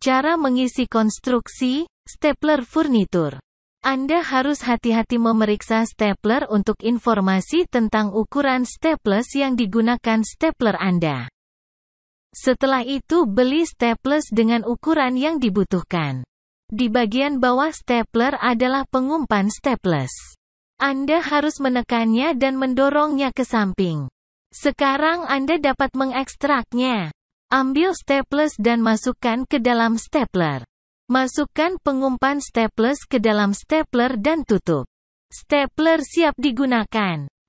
Cara mengisi konstruksi, stapler furnitur. Anda harus hati-hati memeriksa stapler untuk informasi tentang ukuran staples yang digunakan stapler Anda. Setelah itu beli staples dengan ukuran yang dibutuhkan. Di bagian bawah stapler adalah pengumpan staples. Anda harus menekannya dan mendorongnya ke samping. Sekarang Anda dapat mengekstraknya. Ambil staples dan masukkan ke dalam stapler. Masukkan pengumpan staples ke dalam stapler dan tutup. Stapler siap digunakan.